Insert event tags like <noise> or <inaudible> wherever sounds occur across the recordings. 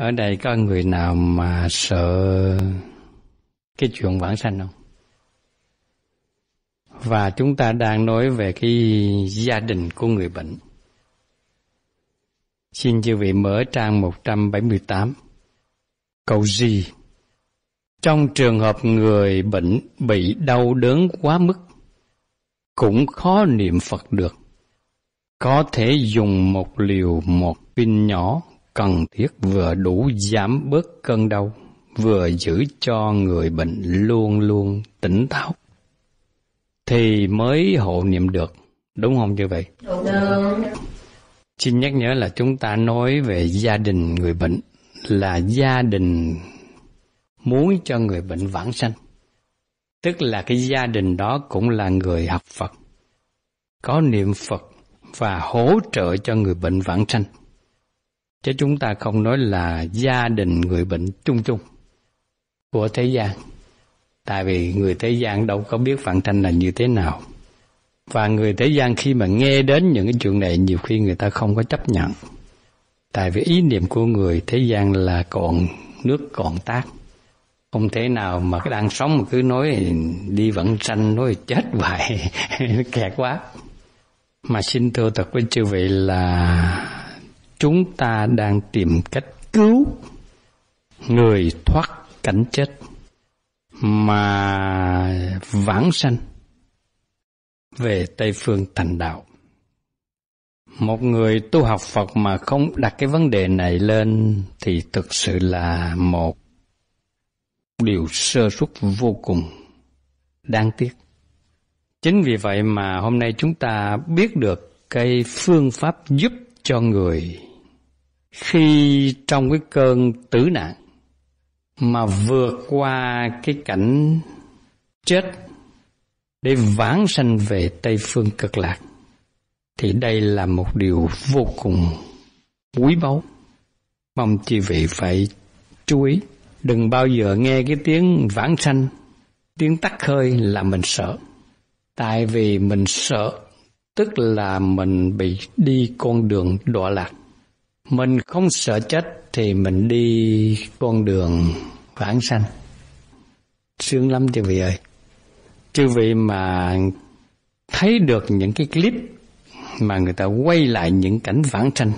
ở đây có người nào mà sợ cái chuyện vãng sanh không và chúng ta đang nói về cái gia đình của người bệnh xin chư vị mở trang 178 câu gì trong trường hợp người bệnh bị đau đớn quá mức cũng khó niệm Phật được có thể dùng một liều một pin nhỏ cần thiết vừa đủ giảm bớt cơn đau, vừa giữ cho người bệnh luôn luôn tỉnh táo thì mới hộ niệm được. Đúng không như vậy? Đúng. Xin nhắc nhớ là chúng ta nói về gia đình người bệnh là gia đình muốn cho người bệnh vãng sanh. Tức là cái gia đình đó cũng là người học Phật, có niệm Phật và hỗ trợ cho người bệnh vãng sanh. Chứ chúng ta không nói là gia đình người bệnh chung chung của thế gian. Tại vì người thế gian đâu có biết phản thanh là như thế nào. Và người thế gian khi mà nghe đến những cái chuyện này nhiều khi người ta không có chấp nhận. Tại vì ý niệm của người thế gian là còn nước còn tác. Không thể nào mà đang sống mà cứ nói đi vẫn sanh, nói chết vậy, <laughs> kẹt quá. Mà xin thưa thật với chư vị là chúng ta đang tìm cách cứu người thoát cảnh chết mà vãng sanh về Tây Phương thành đạo. Một người tu học Phật mà không đặt cái vấn đề này lên thì thực sự là một điều sơ suất vô cùng đáng tiếc. Chính vì vậy mà hôm nay chúng ta biết được cái phương pháp giúp cho người khi trong cái cơn tử nạn mà vượt qua cái cảnh chết để vãng sanh về Tây Phương cực lạc thì đây là một điều vô cùng quý báu. Mong chị vị phải chú ý. Đừng bao giờ nghe cái tiếng vãng sanh, tiếng tắt hơi là mình sợ. Tại vì mình sợ, tức là mình bị đi con đường đọa lạc mình không sợ chết thì mình đi con đường vãng sanh sướng lắm chư vị ơi chư vị mà thấy được những cái clip mà người ta quay lại những cảnh vãng sanh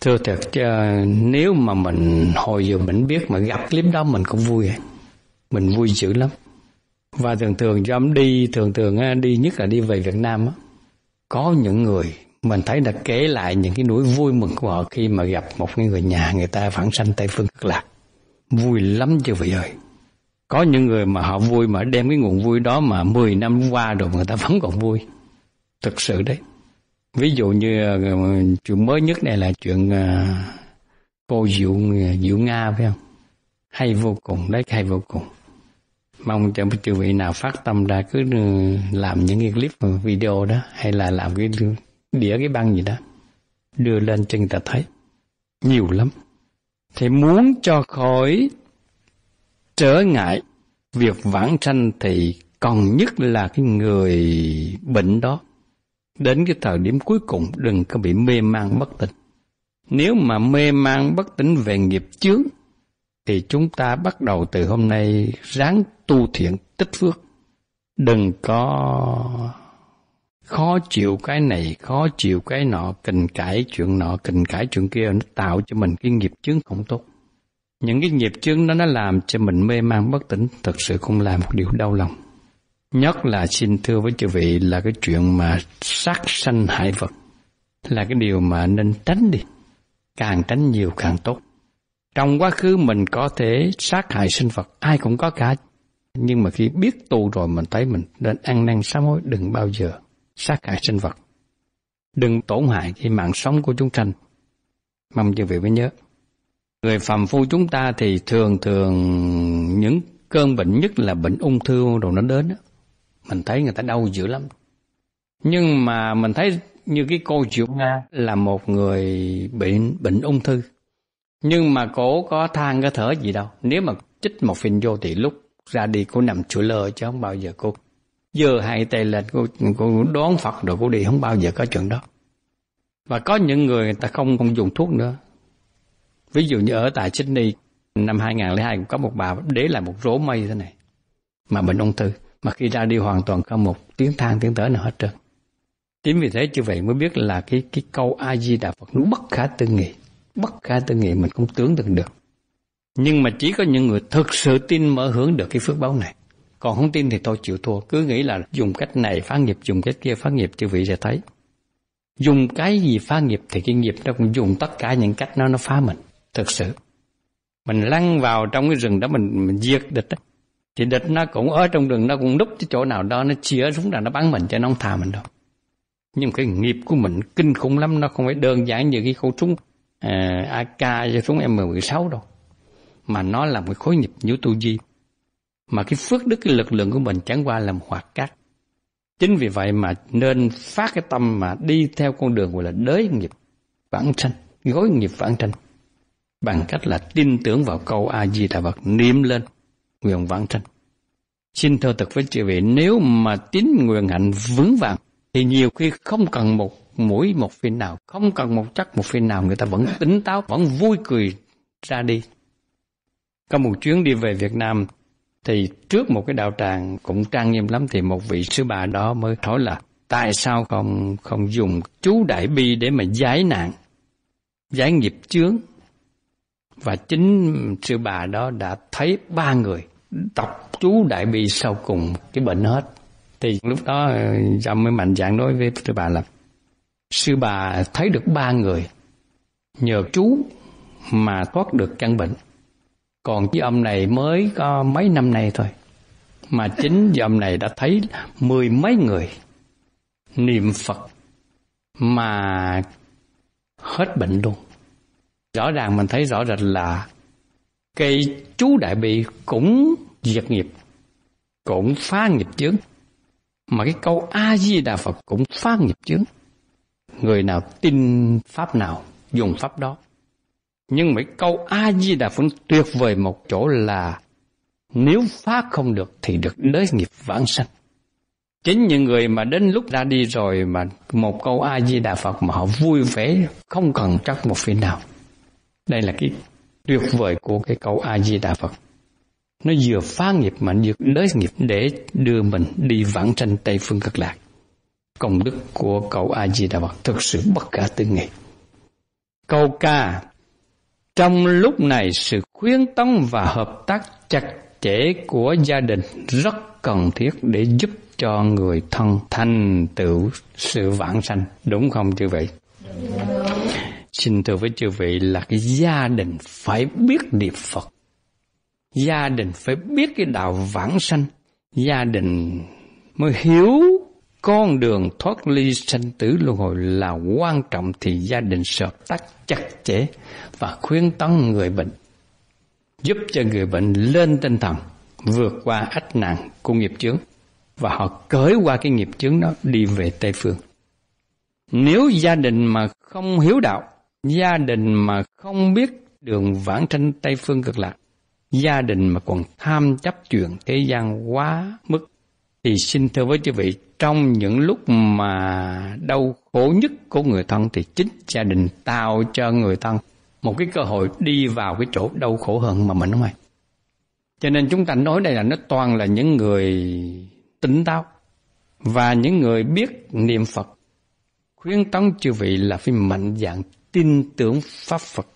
thưa thật ờ, nếu mà mình hồi giờ mình biết mà gặp clip đó mình cũng vui mình vui dữ lắm và thường thường cho em đi thường thường đi nhất là đi về việt nam có những người mình thấy là kể lại những cái nỗi vui mừng của họ khi mà gặp một người nhà người ta phản sanh tây phương cực lạc vui lắm chứ vị ơi có những người mà họ vui mà đem cái nguồn vui đó mà 10 năm qua rồi người ta vẫn còn vui thực sự đấy ví dụ như ờ, chuyện mới nhất này là chuyện ờ, cô diệu diệu nga phải không hay vô cùng đấy hay vô cùng mong cho chư vị nào phát tâm ra cứ ờ, làm những cái clip video đó hay là làm cái đĩa cái băng gì đó đưa lên cho người ta thấy nhiều lắm thì muốn cho khỏi trở ngại việc vãng sanh thì còn nhất là cái người bệnh đó đến cái thời điểm cuối cùng đừng có bị mê man bất tỉnh nếu mà mê man bất tỉnh về nghiệp trước thì chúng ta bắt đầu từ hôm nay ráng tu thiện tích phước đừng có khó chịu cái này khó chịu cái nọ tình cãi chuyện nọ tình cãi chuyện kia nó tạo cho mình cái nghiệp chướng không tốt những cái nghiệp chướng đó nó làm cho mình mê man bất tỉnh thật sự cũng làm một điều đau lòng nhất là xin thưa với chư vị là cái chuyện mà sát sanh hại vật là cái điều mà nên tránh đi càng tránh nhiều càng tốt trong quá khứ mình có thể sát hại sinh vật ai cũng có cả nhưng mà khi biết tu rồi mình thấy mình nên ăn năn sám hối đừng bao giờ sát hại sinh vật. Đừng tổn hại cái mạng sống của chúng sanh. Mong chư vị mới nhớ. Người phàm phu chúng ta thì thường thường những cơn bệnh nhất là bệnh ung thư rồi nó đến. Mình thấy người ta đau dữ lắm. Nhưng mà mình thấy như cái cô Diệu Nga là một người bị bệnh ung thư. Nhưng mà cổ có than có thở gì đâu. Nếu mà chích một phình vô thì lúc ra đi cô nằm chữa lơ chứ không bao giờ cô giờ hại tài lệch cô, cô đoán phật rồi cô đi không bao giờ có chuyện đó và có những người người ta không không dùng thuốc nữa ví dụ như ở tại Sydney năm 2002 cũng có một bà để lại một rổ mây thế này mà bệnh ung thư mà khi ra đi hoàn toàn không một tiếng than tiếng thở nào hết trơn chính vì thế như vậy mới biết là cái cái câu a di đà phật nó bất khả tư nghị bất khả tư nghị mình không tưởng tượng được nhưng mà chỉ có những người thực sự tin mở hướng được cái phước báo này còn không tin thì tôi chịu thua, cứ nghĩ là dùng cách này phá nghiệp, dùng cách kia phá nghiệp, chư vị sẽ thấy. Dùng cái gì phá nghiệp thì cái nghiệp nó cũng dùng tất cả những cách nó nó phá mình, thực sự. Mình lăn vào trong cái rừng đó mình, mình diệt địch đó. Thì địch nó cũng ở trong rừng, nó cũng núp cái chỗ nào đó, nó chĩa súng là nó bắn mình cho nó không thà mình đâu. Nhưng cái nghiệp của mình kinh khủng lắm, nó không phải đơn giản như cái khẩu súng uh, à, AK cho súng M16 đâu. Mà nó là một khối nghiệp như tu di mà cái phước đức cái lực lượng của mình chẳng qua làm một hoạt cát chính vì vậy mà nên phát cái tâm mà đi theo con đường gọi là đới nghiệp vãng sanh gối nghiệp vãng sanh bằng cách là tin tưởng vào câu a di đà phật niệm lên nguyện vãng sanh xin thưa thực với chị vị nếu mà tín nguyện hạnh vững vàng thì nhiều khi không cần một mũi một phiên nào không cần một chắc một phiên nào người ta vẫn tỉnh táo vẫn vui cười ra đi có một chuyến đi về việt nam thì trước một cái đạo tràng cũng trang nghiêm lắm thì một vị sư bà đó mới nói là tại sao không không dùng chú đại bi để mà giải nạn giải nghiệp chướng và chính sư bà đó đã thấy ba người tập chú đại bi sau cùng cái bệnh hết thì lúc đó ra ờ, mới mạnh dạng nói với sư bà là sư bà thấy được ba người nhờ chú mà thoát được căn bệnh còn cái âm này mới có mấy năm nay thôi mà chính cái này đã thấy mười mấy người niệm phật mà hết bệnh luôn rõ ràng mình thấy rõ rệt là cây chú đại bi cũng diệt nghiệp cũng phá nghiệp chướng mà cái câu a di đà phật cũng phá nghiệp chướng người nào tin pháp nào dùng pháp đó nhưng mấy câu A-di-đà phật tuyệt vời một chỗ là nếu phá không được thì được đới nghiệp vãng sanh. Chính những người mà đến lúc ra đi rồi mà một câu A-di-đà Phật mà họ vui vẻ không cần chắc một phiên nào. Đây là cái tuyệt vời của cái câu A-di-đà Phật. Nó vừa phá nghiệp mà vừa đới nghiệp để đưa mình đi vãng sanh Tây Phương Cực Lạc. Công đức của cậu A-di-đà Phật thực sự bất khả tư nghị. Câu ca trong lúc này sự khuyến tấn và hợp tác chặt chẽ của gia đình rất cần thiết để giúp cho người thân thành tựu sự vãng sanh. Đúng không chư vị? Xin thưa với chư vị là cái gia đình phải biết niệm Phật. Gia đình phải biết cái đạo vãng sanh. Gia đình mới hiểu con đường thoát ly sanh tử luân hồi là quan trọng thì gia đình sợ tác chặt chẽ và khuyên tấn người bệnh giúp cho người bệnh lên tinh thần vượt qua ách nạn của nghiệp chướng và họ cởi qua cái nghiệp chướng đó đi về tây phương nếu gia đình mà không hiếu đạo gia đình mà không biết đường vãng tranh tây phương cực lạc gia đình mà còn tham chấp chuyện thế gian quá mức thì xin thưa với quý vị trong những lúc mà đau khổ nhất của người thân thì chính gia đình tạo cho người thân một cái cơ hội đi vào cái chỗ đau khổ hơn mà mình không ai cho nên chúng ta nói đây là nó toàn là những người tỉnh táo và những người biết niệm phật khuyến tấn chư vị là phải mạnh dạng tin tưởng pháp phật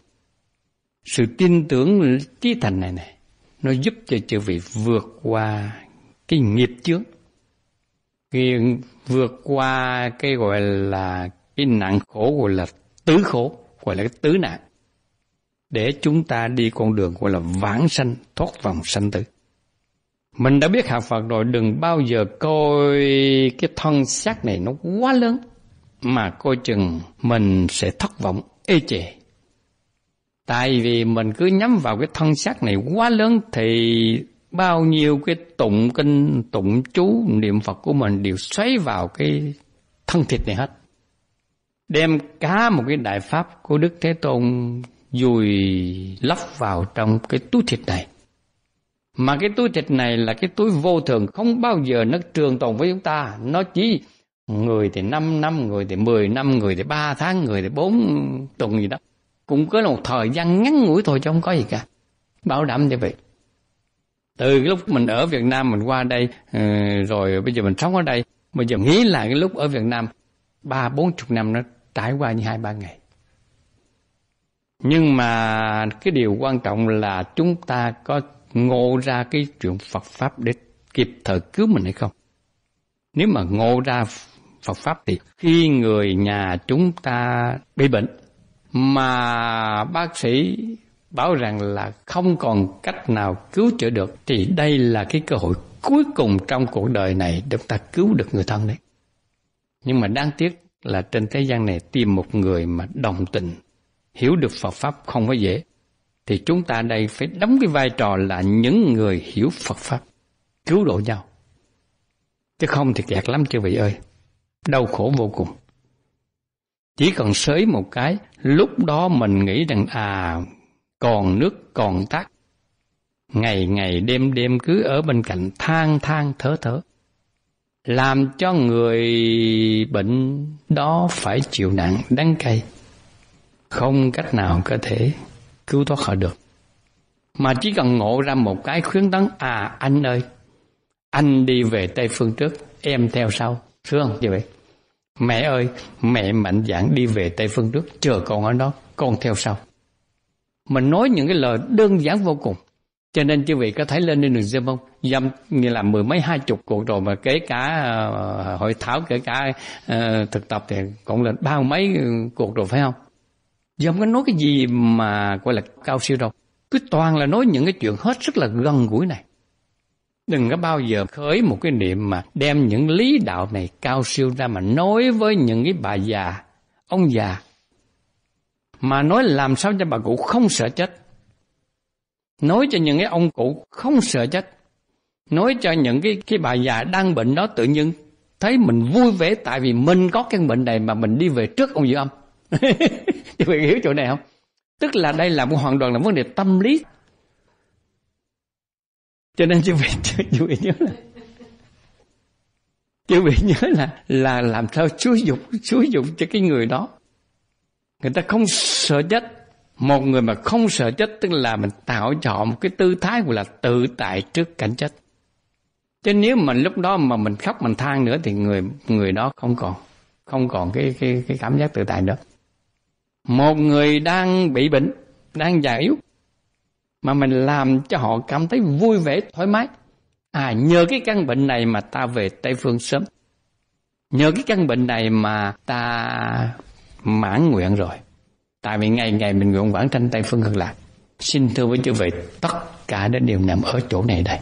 sự tin tưởng trí thành này này nó giúp cho chư vị vượt qua cái nghiệp chướng khi vượt qua cái gọi là cái nặng khổ gọi là tứ khổ gọi là cái tứ nạn để chúng ta đi con đường gọi là vãng sanh thoát vòng sanh tử mình đã biết học Phật rồi đừng bao giờ coi cái thân xác này nó quá lớn mà coi chừng mình sẽ thất vọng ê chề tại vì mình cứ nhắm vào cái thân xác này quá lớn thì bao nhiêu cái tụng kinh tụng chú niệm phật của mình đều xoáy vào cái thân thịt này hết đem cá một cái đại pháp của đức thế tôn dùi lấp vào trong cái túi thịt này mà cái túi thịt này là cái túi vô thường không bao giờ nó trường tồn với chúng ta nó chỉ người thì 5 năm người thì 10 năm người thì 3 tháng người thì 4 tuần gì đó cũng có một thời gian ngắn ngủi thôi chứ không có gì cả bảo đảm như vậy từ cái lúc mình ở Việt Nam mình qua đây ờ, rồi bây giờ mình sống ở đây bây giờ nghĩ lại cái lúc ở Việt Nam ba bốn chục năm nó trải qua như hai ba ngày nhưng mà cái điều quan trọng là chúng ta có ngộ ra cái chuyện Phật pháp để kịp thời cứu mình hay không nếu mà ngộ ra Phật pháp thì khi người nhà chúng ta bị bệnh mà bác sĩ bảo rằng là không còn cách nào cứu chữa được thì đây là cái cơ hội cuối cùng trong cuộc đời này để chúng ta cứu được người thân đấy nhưng mà đáng tiếc là trên thế gian này tìm một người mà đồng tình hiểu được Phật pháp không có dễ thì chúng ta đây phải đóng cái vai trò là những người hiểu Phật pháp cứu độ nhau chứ không thì kẹt lắm chư vị ơi đau khổ vô cùng chỉ cần sới một cái lúc đó mình nghĩ rằng à còn nước còn tắt. Ngày ngày đêm đêm cứ ở bên cạnh than than thở thở. Làm cho người bệnh đó phải chịu nặng đắng cay. Không cách nào có thể cứu thoát họ được. Mà chỉ cần ngộ ra một cái khuyến tấn à anh ơi, anh đi về Tây Phương trước, em theo sau. Thưa như vậy? Mẹ ơi, mẹ mạnh dạn đi về Tây Phương trước, chờ con ở đó, con theo sau mà nói những cái lời đơn giản vô cùng cho nên chư vị có thấy lên trên đường dâm không dâm như là mười mấy hai chục cuộc rồi mà kể cả uh, hội thảo kể cả uh, thực tập thì cũng lên bao mấy cuộc rồi phải không dâm có nói cái gì mà gọi là cao siêu đâu cứ toàn là nói những cái chuyện hết rất là gần gũi này đừng có bao giờ khởi một cái niệm mà đem những lý đạo này cao siêu ra mà nói với những cái bà già ông già mà nói làm sao cho bà cụ không sợ chết nói cho những cái ông cụ không sợ chết nói cho những cái cái bà già đang bệnh đó tự nhiên thấy mình vui vẻ tại vì mình có cái bệnh này mà mình đi về trước ông dự âm các <laughs> bạn hiểu chỗ này không tức là đây là một hoàn toàn là vấn đề tâm lý cho nên <laughs> chú vị chú vị nhớ là chú vị nhớ là là làm sao xúi dục xúi dục cho cái người đó người ta không sợ chết một người mà không sợ chết tức là mình tạo cho họ một cái tư thái gọi là tự tại trước cảnh chết chứ nếu mà lúc đó mà mình khóc mình than nữa thì người người đó không còn không còn cái cái cái cảm giác tự tại nữa một người đang bị bệnh đang già yếu mà mình làm cho họ cảm thấy vui vẻ thoải mái à nhờ cái căn bệnh này mà ta về tây phương sớm nhờ cái căn bệnh này mà ta mãn nguyện rồi tại vì ngày ngày mình nguyện vãng tranh tây phương cực lạc xin thưa với chư vị tất cả đến đều nằm ở chỗ này đây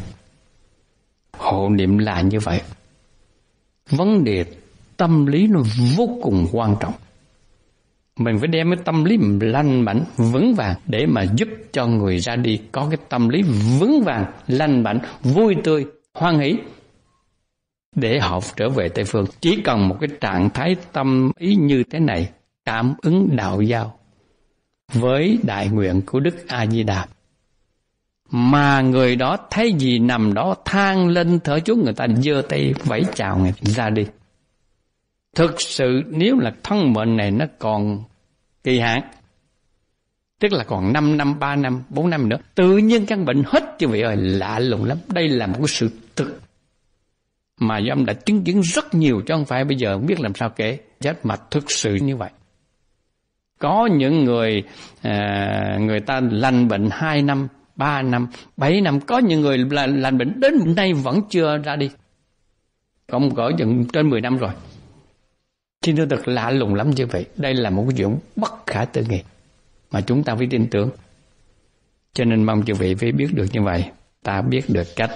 hộ niệm là như vậy vấn đề tâm lý nó vô cùng quan trọng mình phải đem cái tâm lý lanh mạnh vững vàng để mà giúp cho người ra đi có cái tâm lý vững vàng lanh mạnh vui tươi hoan hỷ để họ trở về tây phương chỉ cần một cái trạng thái tâm ý như thế này cảm ứng đạo giao với đại nguyện của Đức A Di Đà. Mà người đó thấy gì nằm đó than lên thở chú người ta giơ tay vẫy chào người ra đi. Thực sự nếu là thân mệnh này nó còn kỳ hạn Tức là còn 5 năm, 3 năm, 4 năm nữa Tự nhiên căn bệnh hết chứ vị ơi Lạ lùng lắm Đây là một cái sự thực Mà do ông đã chứng kiến rất nhiều Chứ không phải bây giờ biết làm sao kể Chết mà thực sự như vậy có những người ờ, người ta lành bệnh 2 năm 3 năm 7 năm có những người là lành bệnh đến nay vẫn chưa ra đi không cỡ chừng trên 10 năm rồi Xin thưa thật lạ lùng lắm như vậy Đây là một chuyện bất khả tư nghị Mà chúng ta phải tin tưởng Cho nên mong chư vị phải biết được như vậy Ta biết được cách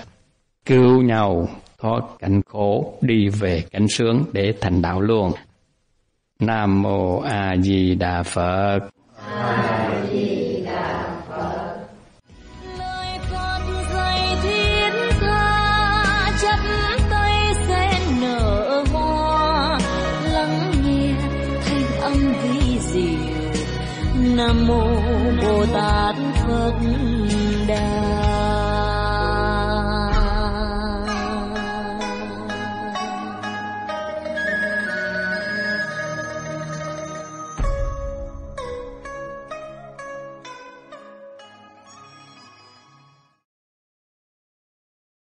Cứu nhau thoát cảnh khổ Đi về cảnh sướng để thành đạo luôn Nam mô A Di Đà Phật. A Di Đà Phật. Lời Phật dạy thiên ca chắp tay sen nở hoa lắng nghe thanh âm vi diệu. Nam mô Bồ Tát Phật Đà.